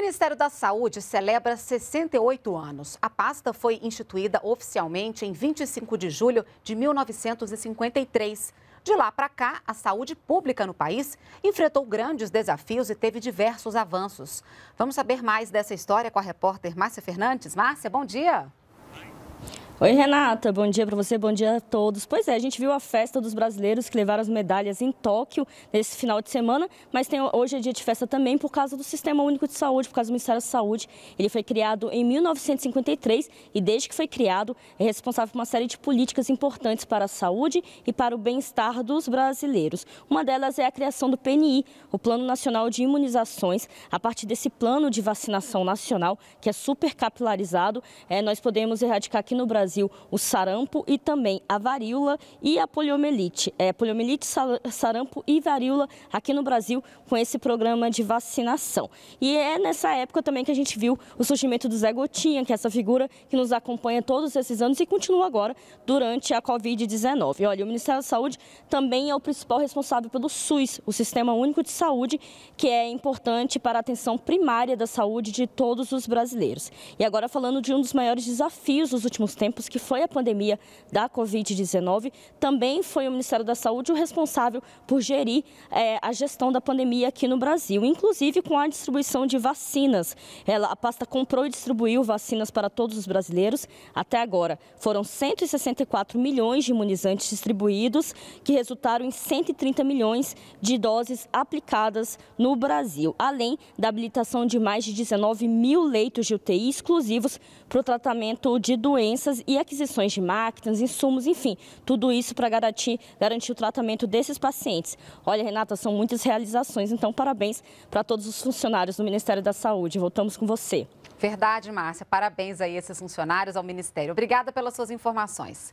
Ministério da Saúde celebra 68 anos. A pasta foi instituída oficialmente em 25 de julho de 1953. De lá para cá, a saúde pública no país enfrentou grandes desafios e teve diversos avanços. Vamos saber mais dessa história com a repórter Márcia Fernandes. Márcia, bom dia. Oi, Renata. Bom dia para você, bom dia a todos. Pois é, a gente viu a festa dos brasileiros que levaram as medalhas em Tóquio nesse final de semana, mas tem, hoje é dia de festa também por causa do Sistema Único de Saúde, por causa do Ministério da Saúde. Ele foi criado em 1953 e, desde que foi criado, é responsável por uma série de políticas importantes para a saúde e para o bem-estar dos brasileiros. Uma delas é a criação do PNI, o Plano Nacional de Imunizações. A partir desse plano de vacinação nacional, que é super capilarizado, é, nós podemos erradicar aqui no Brasil Brasil o sarampo e também a varíola e a poliomielite. É, poliomielite, sarampo e varíola aqui no Brasil com esse programa de vacinação. E é nessa época também que a gente viu o surgimento do Zé Gotinha, que é essa figura que nos acompanha todos esses anos e continua agora durante a Covid-19. Olha, o Ministério da Saúde também é o principal responsável pelo SUS, o Sistema Único de Saúde, que é importante para a atenção primária da saúde de todos os brasileiros. E agora falando de um dos maiores desafios dos últimos tempos, tempos que foi a pandemia da Covid-19, também foi o Ministério da Saúde o responsável por gerir é, a gestão da pandemia aqui no Brasil, inclusive com a distribuição de vacinas. Ela, a pasta comprou e distribuiu vacinas para todos os brasileiros até agora. Foram 164 milhões de imunizantes distribuídos, que resultaram em 130 milhões de doses aplicadas no Brasil, além da habilitação de mais de 19 mil leitos de UTI exclusivos para o tratamento de doenças e aquisições de máquinas, insumos, enfim, tudo isso para garantir, garantir o tratamento desses pacientes. Olha, Renata, são muitas realizações, então parabéns para todos os funcionários do Ministério da Saúde. Voltamos com você. Verdade, Márcia. Parabéns aí a esses funcionários, ao Ministério. Obrigada pelas suas informações.